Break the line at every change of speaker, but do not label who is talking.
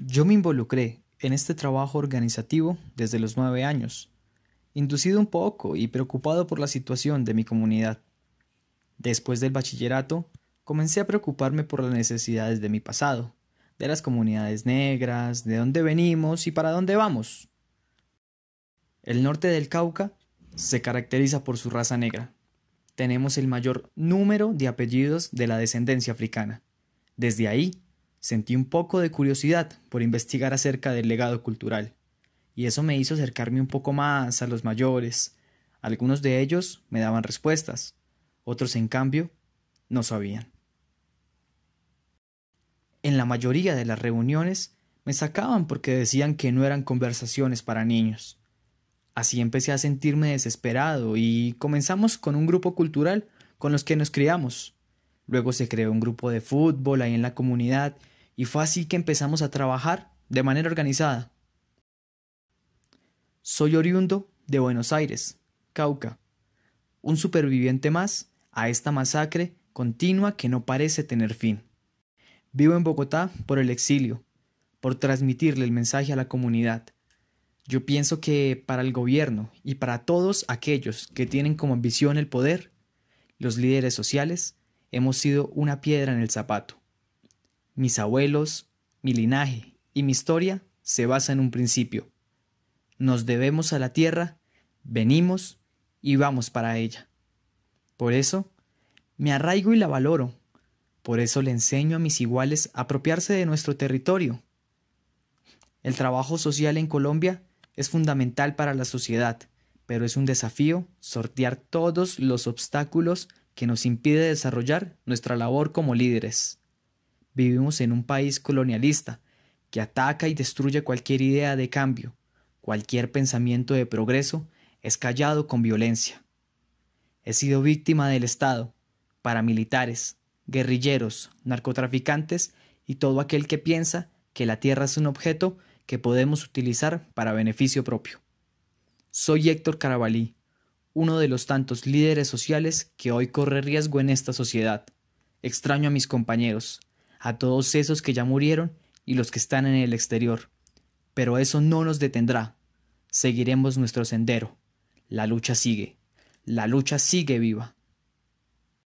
Yo me involucré en este trabajo organizativo desde los nueve años, inducido un poco y preocupado por la situación de mi comunidad. Después del bachillerato, comencé a preocuparme por las necesidades de mi pasado, de las comunidades negras, de dónde venimos y para dónde vamos. El norte del Cauca se caracteriza por su raza negra. Tenemos el mayor número de apellidos de la descendencia africana. Desde ahí Sentí un poco de curiosidad por investigar acerca del legado cultural, y eso me hizo acercarme un poco más a los mayores. Algunos de ellos me daban respuestas, otros en cambio no sabían. En la mayoría de las reuniones me sacaban porque decían que no eran conversaciones para niños. Así empecé a sentirme desesperado y comenzamos con un grupo cultural con los que nos criamos, Luego se creó un grupo de fútbol ahí en la comunidad y fue así que empezamos a trabajar de manera organizada. Soy oriundo de Buenos Aires, Cauca, un superviviente más a esta masacre continua que no parece tener fin. Vivo en Bogotá por el exilio, por transmitirle el mensaje a la comunidad. Yo pienso que para el gobierno y para todos aquellos que tienen como ambición el poder, los líderes sociales, hemos sido una piedra en el zapato. Mis abuelos, mi linaje y mi historia se basan en un principio. Nos debemos a la tierra, venimos y vamos para ella. Por eso, me arraigo y la valoro. Por eso le enseño a mis iguales a apropiarse de nuestro territorio. El trabajo social en Colombia es fundamental para la sociedad, pero es un desafío sortear todos los obstáculos que nos impide desarrollar nuestra labor como líderes. Vivimos en un país colonialista que ataca y destruye cualquier idea de cambio, cualquier pensamiento de progreso es callado con violencia. He sido víctima del Estado, paramilitares, guerrilleros, narcotraficantes y todo aquel que piensa que la tierra es un objeto que podemos utilizar para beneficio propio. Soy Héctor Carabalí uno de los tantos líderes sociales que hoy corre riesgo en esta sociedad. Extraño a mis compañeros, a todos esos que ya murieron y los que están en el exterior. Pero eso no nos detendrá. Seguiremos nuestro sendero. La lucha sigue. La lucha sigue viva.